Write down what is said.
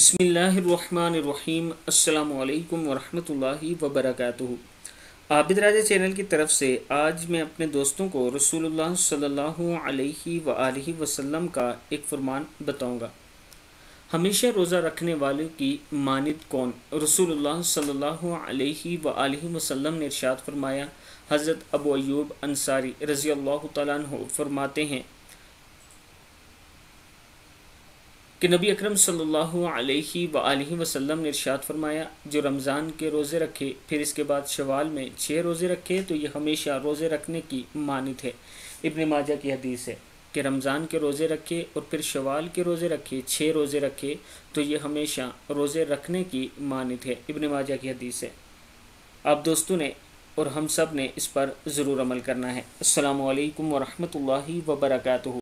بسم اللہ الرحمن الرحیم السلام علیکم ورحمۃ اللہ وبرکاتہ عابد راجہ چینل کی طرف سے آج میں اپنے دوستوں کو رسول اللہ صلی اللہ علیہ و وسلم کا ایک فرمان بتاؤں گا ہمیشہ روزہ رکھنے والے کی ماند کون رسول اللہ صلی اللہ علیہ و وسلم نے ارشاد فرمایا حضرت ابو ایوب انصاری رضی اللہ تعالیٰ عنہ فرماتے ہیں کہ نبی اکرم صلی اللہ علیہ و وسلم نے ارشاد فرمایا جو رمضان کے روزے رکھے پھر اس کے بعد شوال میں چھ روزے رکھے تو یہ ہمیشہ روزے رکھنے کی مانت ہے ابن ماجہ کی حدیث ہے کہ رمضان کے روزے رکھے اور پھر شوال کے روزے رکھے چھ روزے رکھے تو یہ ہمیشہ روزے رکھنے کی مانت ہے ابن ماجہ کی حدیث ہے آپ دوستوں نے اور ہم سب نے اس پر ضرور عمل کرنا ہے السلام علیکم ورحمۃ اللہ وبرکاتہ